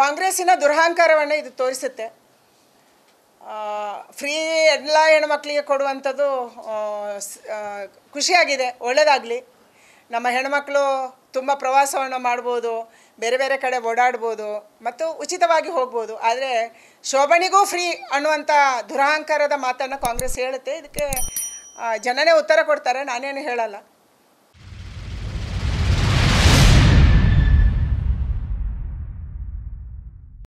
ಕಾಂಗ್ರೆಸ್ಸಿನ ದುರಹಂಕಾರವನ್ನು ಇದು ತೋರಿಸುತ್ತೆ ಫ್ರೀ ಎಲ್ಲ ಹೆಣ್ಮಕ್ಳಿಗೆ ಕೊಡುವಂಥದ್ದು ಖುಷಿಯಾಗಿದೆ ಒಳ್ಳೆಯದಾಗಲಿ ನಮ್ಮ ಹೆಣ್ಮಕ್ಳು ತುಂಬ ಪ್ರವಾಸವನ್ನು ಮಾಡ್ಬೋದು ಬೇರೆ ಬೇರೆ ಕಡೆ ಓಡಾಡ್ಬೋದು ಮತ್ತು ಉಚಿತವಾಗಿ ಹೋಗ್ಬೋದು ಆದರೆ ಶೋಭನಿಗೂ ಫ್ರೀ ಅನ್ನುವಂಥ ದುರಹಂಕಾರದ ಮಾತನ್ನು ಕಾಂಗ್ರೆಸ್ ಹೇಳುತ್ತೆ ಇದಕ್ಕೆ ಜನನೇ ಉತ್ತರ ಕೊಡ್ತಾರೆ ನಾನೇನು ಹೇಳಲ್ಲ